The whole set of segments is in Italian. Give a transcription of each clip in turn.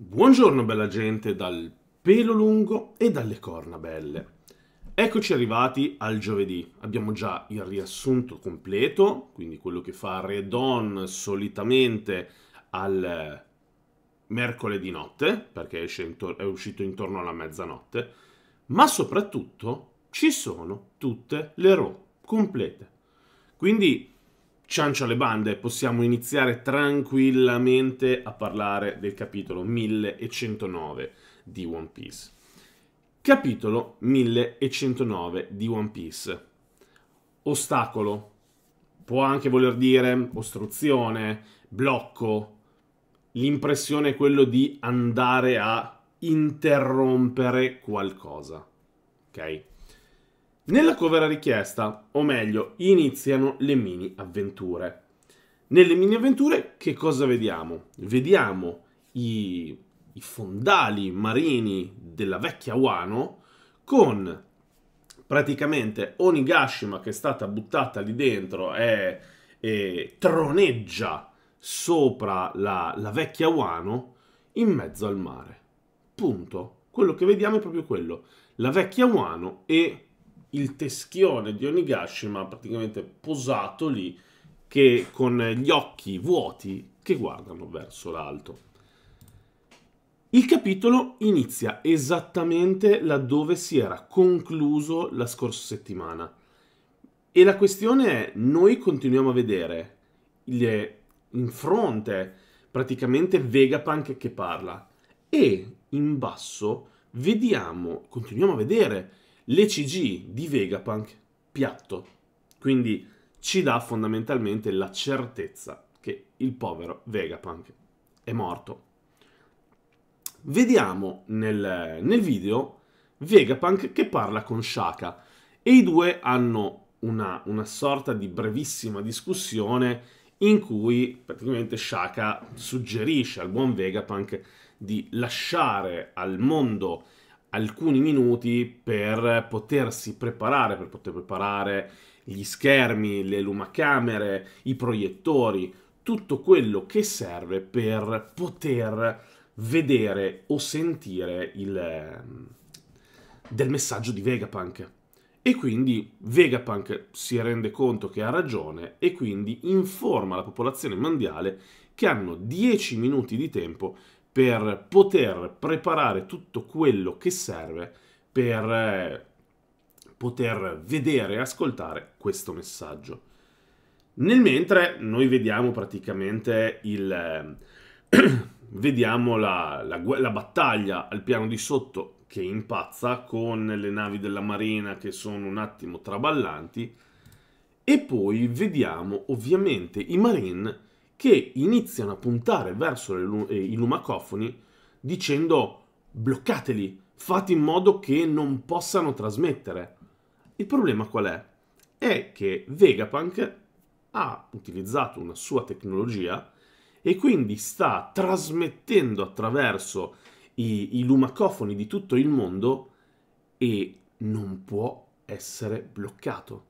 Buongiorno bella gente dal pelo lungo e dalle corna belle. Eccoci arrivati al giovedì. Abbiamo già il riassunto completo, quindi quello che fa Redon solitamente al mercoledì notte, perché è uscito intorno alla mezzanotte, ma soprattutto ci sono tutte le RO complete. Quindi ciancio alle bande, possiamo iniziare tranquillamente a parlare del capitolo 1109 di One Piece. Capitolo 1109 di One Piece. Ostacolo. Può anche voler dire ostruzione, blocco. L'impressione è quello di andare a interrompere qualcosa. Ok? Nella cover richiesta, o meglio, iniziano le mini avventure. Nelle mini avventure che cosa vediamo? Vediamo i, i fondali marini della vecchia Wano con praticamente Onigashima che è stata buttata lì dentro e, e troneggia sopra la, la vecchia Wano in mezzo al mare. Punto. Quello che vediamo è proprio quello. La vecchia Wano e il teschione di Onigashima praticamente posato lì che con gli occhi vuoti che guardano verso l'alto. Il capitolo inizia esattamente laddove si era concluso la scorsa settimana. E la questione è, noi continuiamo a vedere le, in fronte praticamente Vegapunk che parla e in basso vediamo, continuiamo a vedere l'ECG di Vegapunk piatto, quindi ci dà fondamentalmente la certezza che il povero Vegapunk è morto. Vediamo nel, nel video Vegapunk che parla con Shaka e i due hanno una, una sorta di brevissima discussione in cui praticamente Shaka suggerisce al buon Vegapunk di lasciare al mondo alcuni minuti per potersi preparare, per poter preparare gli schermi, le lumacamere, i proiettori, tutto quello che serve per poter vedere o sentire il, ehm, del messaggio di Vegapunk. E quindi Vegapunk si rende conto che ha ragione e quindi informa la popolazione mondiale che hanno 10 minuti di tempo per poter preparare tutto quello che serve per eh, poter vedere e ascoltare questo messaggio. Nel mentre noi vediamo praticamente il, ehm, vediamo la, la, la, battaglia al piano di sotto che impazza con le navi della marina che sono un attimo traballanti e poi vediamo ovviamente i marine che iniziano a puntare verso eh, i lumacofoni dicendo bloccateli, fate in modo che non possano trasmettere. Il problema qual è? È che Vegapunk ha utilizzato una sua tecnologia e quindi sta trasmettendo attraverso i, i lumacofoni di tutto il mondo e non può essere bloccato.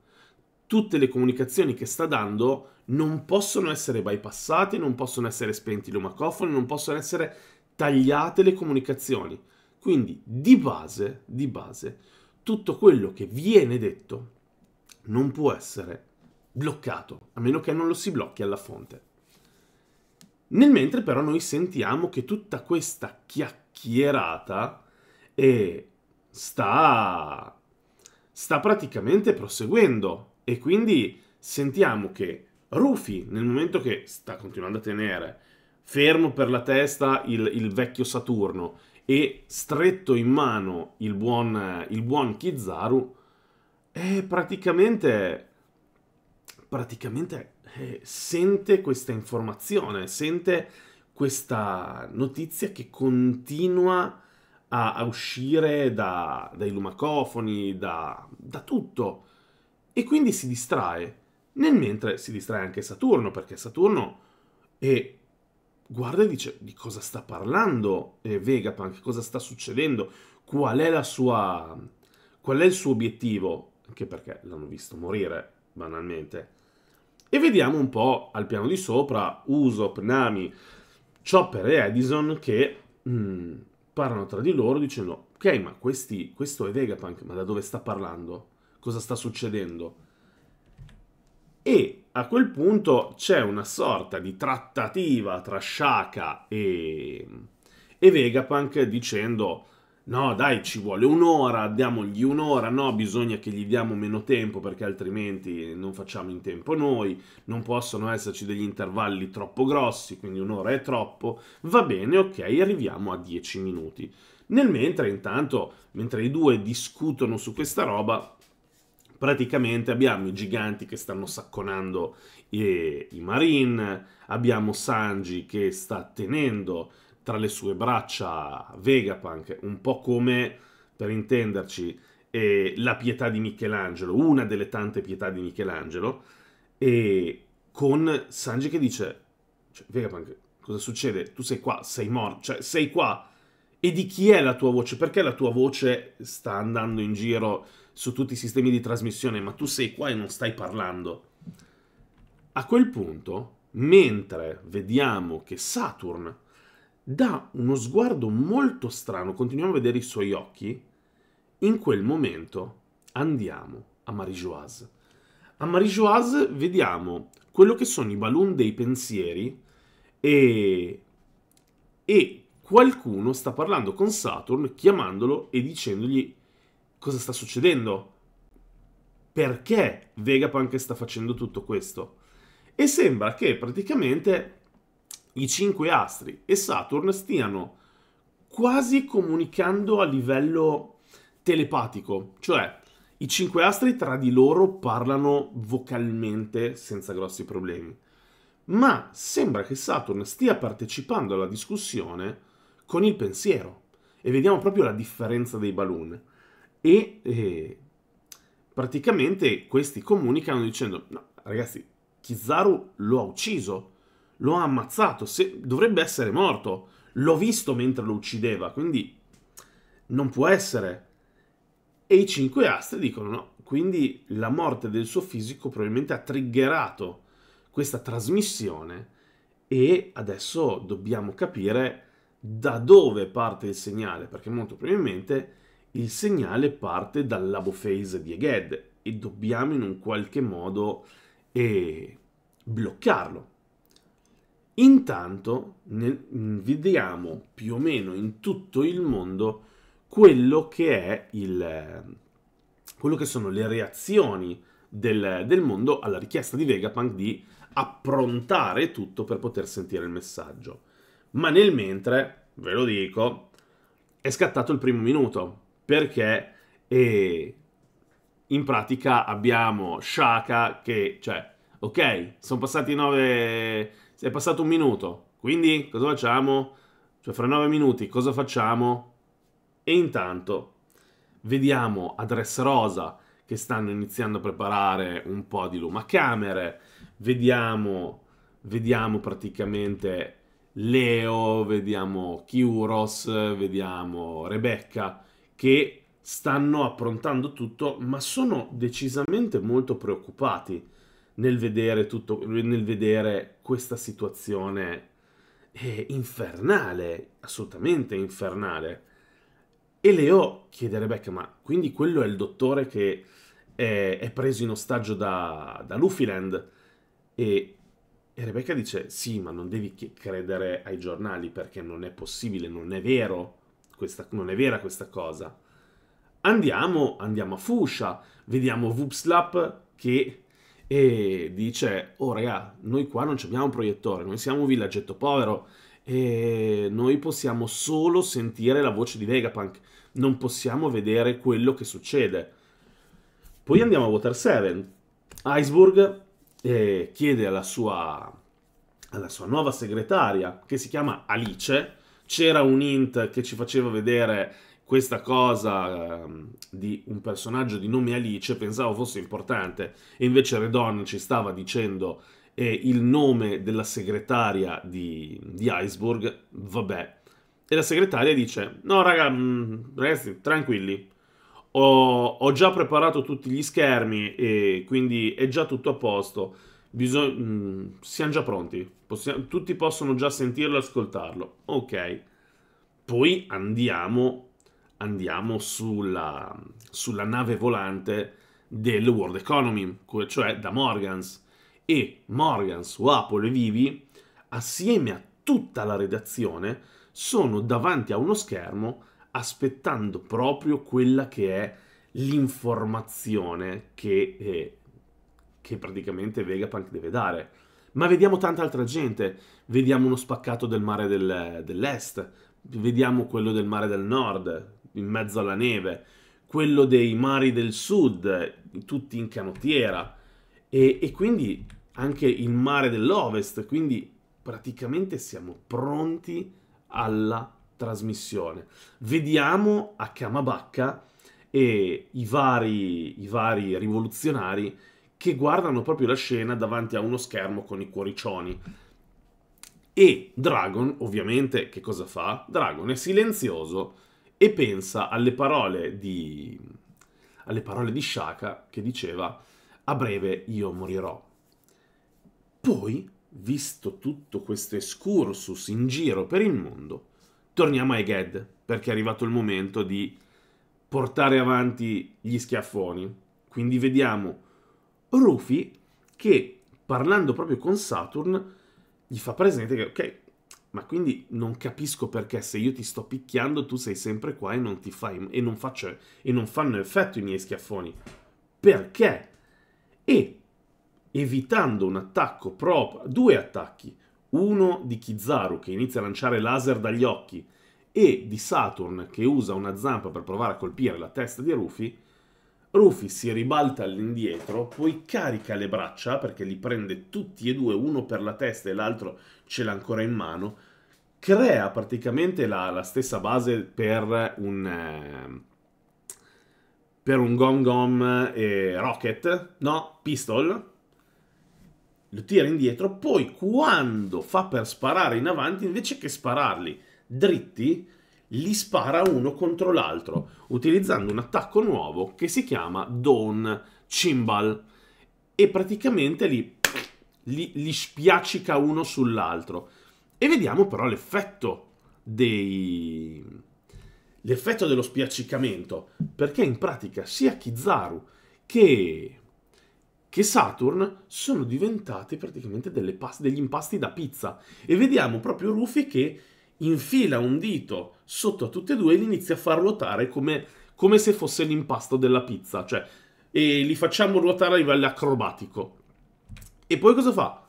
Tutte le comunicazioni che sta dando non possono essere bypassati, non possono essere spenti i lumacofoni, non possono essere tagliate le comunicazioni. Quindi di base, di base, tutto quello che viene detto non può essere bloccato, a meno che non lo si blocchi alla fonte. Nel mentre però noi sentiamo che tutta questa chiacchierata eh, sta, sta praticamente proseguendo e quindi sentiamo che Rufy, nel momento che sta continuando a tenere fermo per la testa il, il vecchio Saturno e stretto in mano il buon, il buon Kizaru, è praticamente praticamente eh, sente questa informazione, sente questa notizia che continua a, a uscire da, dai lumacofoni, da, da tutto, e quindi si distrae. Nel mentre si distrae anche Saturno, perché Saturno è guarda e dice di cosa sta parlando eh, Vegapunk, cosa sta succedendo, qual è la sua qual è il suo obiettivo, anche perché l'hanno visto morire banalmente. E vediamo un po' al piano di sopra Usopp, Nami, Chopper e Edison che mh, mm, parlano tra di loro dicendo "Ok, ma questi questo è Vegapunk, ma da dove sta parlando? Cosa sta succedendo?" e a quel punto c'è una sorta di trattativa tra Shaka e, e Vegapunk dicendo no dai ci vuole un'ora, diamogli un'ora, no bisogna che gli diamo meno tempo perché altrimenti non facciamo in tempo noi, non possono esserci degli intervalli troppo grossi, quindi un'ora è troppo, va bene ok arriviamo a 10 minuti. Nel mentre intanto, mentre i due discutono su questa roba, praticamente abbiamo i giganti che stanno sacconando i, i Marine, abbiamo Sanji che sta tenendo tra le sue braccia Vegapunk, un po' come, per intenderci, eh, la pietà di Michelangelo, una delle tante pietà di Michelangelo, e con Sanji che dice, cioè, Vegapunk, cosa succede? Tu sei qua, sei morto, cioè sei qua, e di chi è la tua voce? Perché la tua voce sta andando in giro su tutti i sistemi di trasmissione, ma tu sei qua e non stai parlando. A quel punto, mentre vediamo che Saturn dà uno sguardo molto strano, continuiamo a vedere i suoi occhi, in quel momento andiamo a Marie-Joise. A Marie-Joise vediamo quello che sono i balloon dei pensieri e, e qualcuno sta parlando con Saturn chiamandolo e dicendogli cosa sta succedendo? Perché Vegapunk sta facendo tutto questo? E sembra che praticamente i cinque astri e Saturn stiano quasi comunicando a livello telepatico, cioè i cinque astri tra di loro parlano vocalmente senza grossi problemi. Ma sembra che Saturn stia partecipando alla discussione con il pensiero. E vediamo proprio la differenza dei balloon e eh, praticamente questi comunicano dicendo no, ragazzi, Kizaru lo ha ucciso, lo ha ammazzato, se, dovrebbe essere morto, l'ho visto mentre lo uccideva, quindi non può essere. E i cinque astri dicono no, quindi la morte del suo fisico probabilmente ha triggerato questa trasmissione e adesso dobbiamo capire da dove parte il segnale, perché molto probabilmente il segnale parte dal labo phase di Eged e dobbiamo in un qualche modo eh, bloccarlo. Intanto ne, mm, vediamo più o meno in tutto il mondo quello che è il quello che sono le reazioni del, del mondo alla richiesta di Vegapunk di approntare tutto per poter sentire il messaggio. Ma nel mentre, ve lo dico, è scattato il primo minuto perché eh, in pratica abbiamo Shaka che, cioè, ok, sono passati 9, è passato un minuto, quindi cosa facciamo? Cioè, fra 9 minuti cosa facciamo? E intanto vediamo a Rosa che stanno iniziando a preparare un po' di lumacamere, vediamo, vediamo praticamente Leo, vediamo Kyuros, vediamo Rebecca che stanno approntando tutto, ma sono decisamente molto preoccupati nel vedere, tutto, nel vedere questa situazione eh, infernale, assolutamente infernale. E Leo chiede a Rebecca, ma quindi quello è il dottore che è, è preso in ostaggio da, da Lufiland? E, e Rebecca dice, sì, ma non devi credere ai giornali perché non è possibile, non è vero questa, non è vera questa cosa. Andiamo, andiamo a Fuscia, vediamo Vupslap che eh, dice, oh raga, noi qua non abbiamo un proiettore, noi siamo un villaggetto povero, e noi possiamo solo sentire la voce di Vegapunk, non possiamo vedere quello che succede. Poi andiamo a Water 7. Iceberg eh, chiede alla sua, alla sua nuova segretaria, che si chiama Alice, c'era un int che ci faceva vedere questa cosa um, di un personaggio di nome Alice, pensavo fosse importante, e invece Redon ci stava dicendo eh, il nome della segretaria di, di Iceburg, vabbè. E la segretaria dice, no raga, mh, mm, ragazzi, tranquilli, ho, ho, già preparato tutti gli schermi e quindi è già tutto a posto, Bisog- mh, mm, siamo già pronti, Possiamo, tutti possono già sentirlo e ascoltarlo. Ok. Poi andiamo, andiamo sulla, sulla nave volante del World Economy, cioè da Morgans. E Morgans, Wapol e Vivi, assieme a tutta la redazione, sono davanti a uno schermo aspettando proprio quella che è l'informazione che, eh, che praticamente Vegapunk deve dare ma vediamo tanta altra gente. Vediamo uno spaccato del mare del, dell'est, vediamo quello del mare del nord, in mezzo alla neve, quello dei mari del sud, tutti in canottiera, e, e quindi anche il mare dell'ovest. Quindi praticamente siamo pronti alla trasmissione. Vediamo a Kamabacca e i vari, i vari rivoluzionari che guardano proprio la scena davanti a uno schermo con i cuoricioni. E Dragon, ovviamente, che cosa fa? Dragon è silenzioso e pensa alle parole di, alle parole di Shaka che diceva a breve io morirò. Poi, visto tutto questo excursus in giro per il mondo, torniamo ai Eged, perché è arrivato il momento di portare avanti gli schiaffoni. Quindi vediamo Rufy che parlando proprio con Saturn gli fa presente che ok, ma quindi non capisco perché se io ti sto picchiando tu sei sempre qua e non ti fai e non, faccio, e non fanno effetto i miei schiaffoni. Perché? E evitando un attacco proprio, due attacchi, uno di Kizaru che inizia a lanciare laser dagli occhi e di Saturn che usa una zampa per provare a colpire la testa di Rufy, Rufy si ribalta all'indietro, poi carica le braccia, perché li prende tutti e due, uno per la testa e l'altro ce l'ha ancora in mano, crea praticamente la, la stessa base per un... Eh, per un Gom Gom e Rocket, no, Pistol, lo tira indietro, poi quando fa per sparare in avanti, invece che spararli dritti, li spara uno contro l'altro, utilizzando un attacco nuovo che si chiama Dawn Cimbal. E praticamente li, li, li spiaccica uno sull'altro. E vediamo però l'effetto dei... l'effetto dello spiaccicamento, perché in pratica sia Kizaru che, che Saturn sono diventati praticamente delle... degli impasti da pizza. E vediamo proprio Rufy che infila un dito sotto a tutte e due e li inizia a far ruotare come, come se fosse l'impasto della pizza, cioè e li facciamo ruotare a livello acrobatico. E poi cosa fa?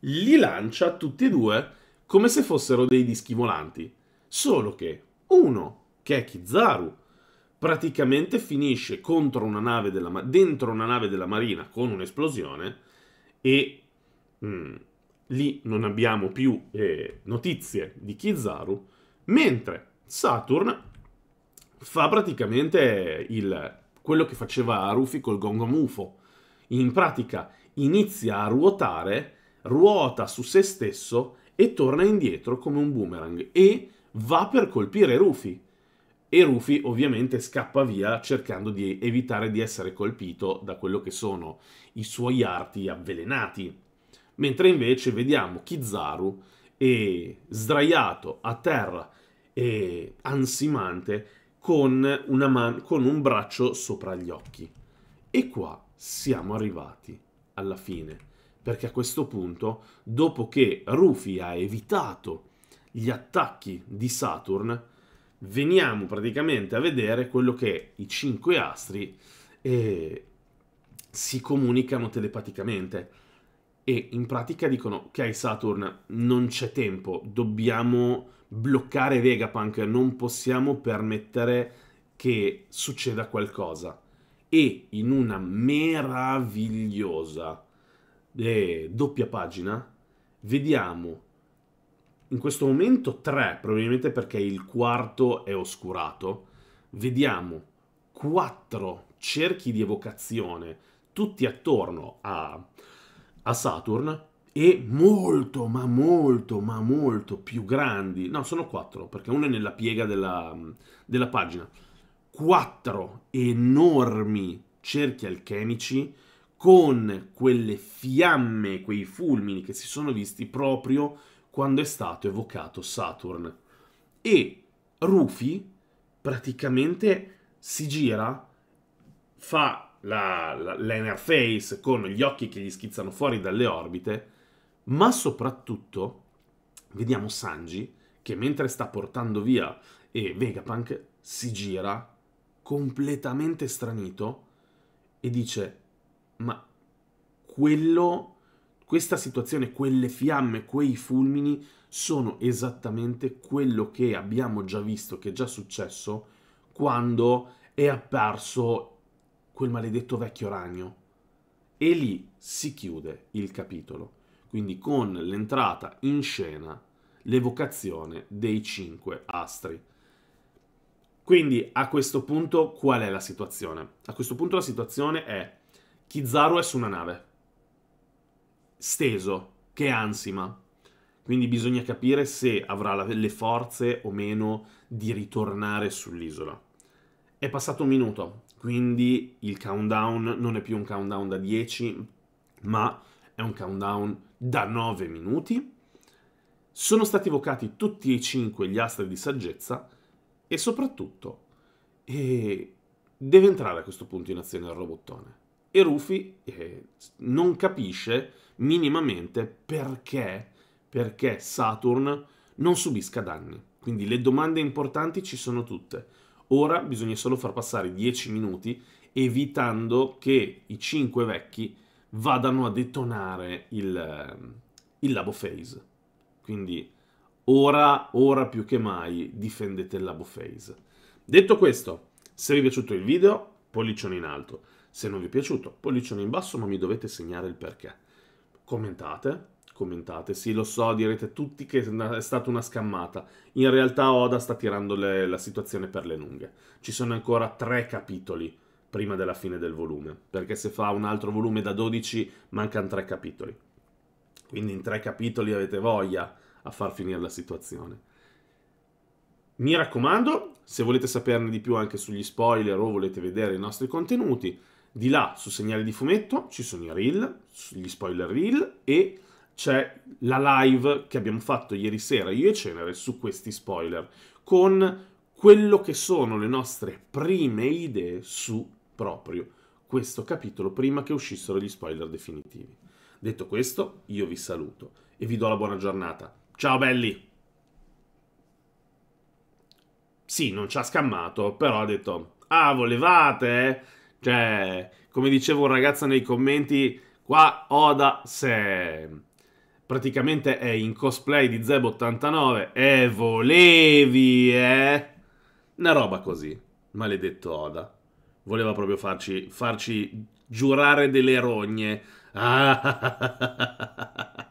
Li lancia tutti e due come se fossero dei dischi volanti, solo che uno, che è Kizaru, praticamente finisce contro una nave della, dentro una nave della marina con un'esplosione e... Mm, lì non abbiamo più eh, notizie di Kizaru, mentre Saturn fa praticamente il, quello che faceva Rufy col Gongomufo. In pratica inizia a ruotare, ruota su se stesso e torna indietro come un boomerang e va per colpire Rufy. E Rufy ovviamente scappa via cercando di evitare di essere colpito da quello che sono i suoi arti avvelenati mentre invece vediamo Kizaru sdraiato a terra e ansimante con, man- con un braccio sopra gli occhi. E qua siamo arrivati alla fine, perché a questo punto, dopo che Rufy ha evitato gli attacchi di Saturn, veniamo praticamente a vedere quello che i cinque astri eh, si comunicano telepaticamente e in pratica dicono ok Saturn non c'è tempo, dobbiamo bloccare Vegapunk, non possiamo permettere che succeda qualcosa. E in una meravigliosa eh, doppia pagina vediamo in questo momento tre, probabilmente perché il quarto è oscurato, vediamo quattro cerchi di evocazione tutti attorno a a Saturn e molto, ma molto, ma molto più grandi. No, sono quattro, perché uno è nella piega della, della pagina. Quattro enormi cerchi alchemici con quelle fiamme, quei fulmini che si sono visti proprio quando è stato evocato Saturn. E Rufy praticamente si gira, fa la, la, l'Enerface con gli occhi che gli schizzano fuori dalle orbite, ma soprattutto vediamo Sanji che mentre sta portando via e Vegapunk si gira completamente stranito e dice ma quello questa situazione, quelle fiamme, quei fulmini sono esattamente quello che abbiamo già visto, che è già successo quando è apparso quel maledetto vecchio ragno. E lì si chiude il capitolo, quindi con l'entrata in scena, l'evocazione dei cinque astri. Quindi a questo punto qual è la situazione? A questo punto la situazione è Kizaru è su una nave, steso, che ansima, quindi bisogna capire se avrà le forze o meno di ritornare sull'isola. È passato un minuto, quindi il countdown non è più un countdown da 10, ma è un countdown da 9 minuti. Sono stati evocati tutti e cinque gli astri di saggezza e soprattutto eh, deve entrare a questo punto in azione il robottone. E Rufy eh, non capisce minimamente perché, perché Saturn non subisca danni. Quindi le domande importanti ci sono tutte. Ora bisogna solo far passare 10 minuti evitando che i 5 vecchi vadano a detonare il, ehm, il labo phase. Quindi ora, ora più che mai difendete il labo phase. Detto questo, se vi è piaciuto il video, pollicione in alto. Se non vi è piaciuto, pollicione in basso, ma mi dovete segnare il perché. Commentate, commentate. Sì, lo so, direte tutti che è stata una scammata. In realtà Oda sta tirando le, la situazione per le lunghe. Ci sono ancora tre capitoli prima della fine del volume, perché se fa un altro volume da 12 mancano tre capitoli. Quindi in tre capitoli avete voglia a far finire la situazione. Mi raccomando, se volete saperne di più anche sugli spoiler o volete vedere i nostri contenuti, di là su segnali di fumetto ci sono i reel, gli spoiler reel e c'è la live che abbiamo fatto ieri sera io e Cenere su questi spoiler con quello che sono le nostre prime idee su proprio questo capitolo prima che uscissero gli spoiler definitivi. Detto questo, io vi saluto e vi do la buona giornata. Ciao belli! Sì, non ci ha scammato, però ha detto, ah, volevate? Cioè, come dicevo un ragazzo nei commenti, qua Oda se praticamente è in cosplay di Zeb89 e volevi, eh? Una roba così, maledetto Oda. Voleva proprio farci, farci giurare delle rogne. Ah, ah, ah, ah